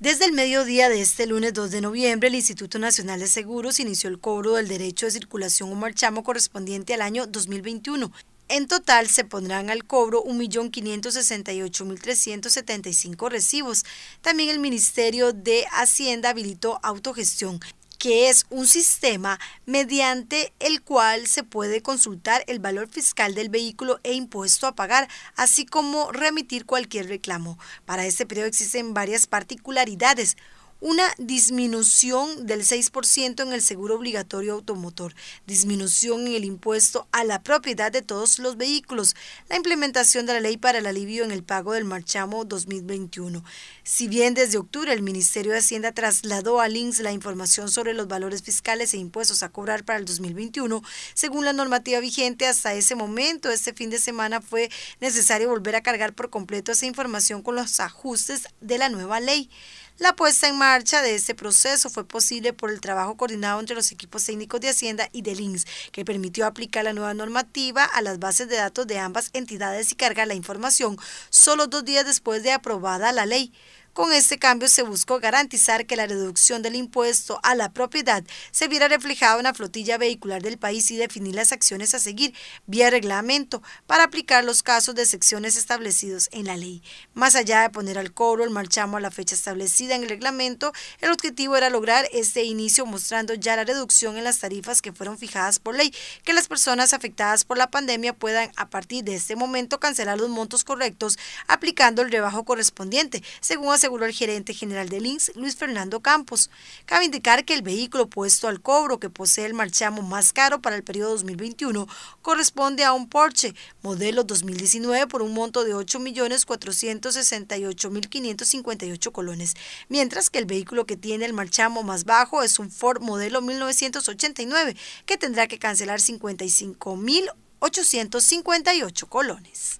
Desde el mediodía de este lunes 2 de noviembre, el Instituto Nacional de Seguros inició el cobro del derecho de circulación o marchamo correspondiente al año 2021. En total se pondrán al cobro 1.568.375 recibos. También el Ministerio de Hacienda habilitó autogestión que es un sistema mediante el cual se puede consultar el valor fiscal del vehículo e impuesto a pagar, así como remitir cualquier reclamo. Para este periodo existen varias particularidades una disminución del 6% en el seguro obligatorio automotor, disminución en el impuesto a la propiedad de todos los vehículos, la implementación de la ley para el alivio en el pago del marchamo 2021. Si bien desde octubre el Ministerio de Hacienda trasladó a Links la información sobre los valores fiscales e impuestos a cobrar para el 2021, según la normativa vigente hasta ese momento, este fin de semana fue necesario volver a cargar por completo esa información con los ajustes de la nueva ley. La puesta en marcha de este proceso fue posible por el trabajo coordinado entre los equipos técnicos de Hacienda y del INS, que permitió aplicar la nueva normativa a las bases de datos de ambas entidades y cargar la información solo dos días después de aprobada la ley. Con este cambio se buscó garantizar que la reducción del impuesto a la propiedad se viera reflejada en la flotilla vehicular del país y definir las acciones a seguir vía reglamento para aplicar los casos de secciones establecidos en la ley. Más allá de poner al cobro el marchamo a la fecha establecida en el reglamento, el objetivo era lograr este inicio mostrando ya la reducción en las tarifas que fueron fijadas por ley, que las personas afectadas por la pandemia puedan a partir de este momento cancelar los montos correctos aplicando el rebajo correspondiente, según aseguró el gerente general de INS, Luis Fernando Campos. Cabe indicar que el vehículo puesto al cobro que posee el marchamo más caro para el periodo 2021 corresponde a un Porsche modelo 2019 por un monto de 8.468.558 colones, mientras que el vehículo que tiene el marchamo más bajo es un Ford modelo 1989 que tendrá que cancelar 55.858 colones.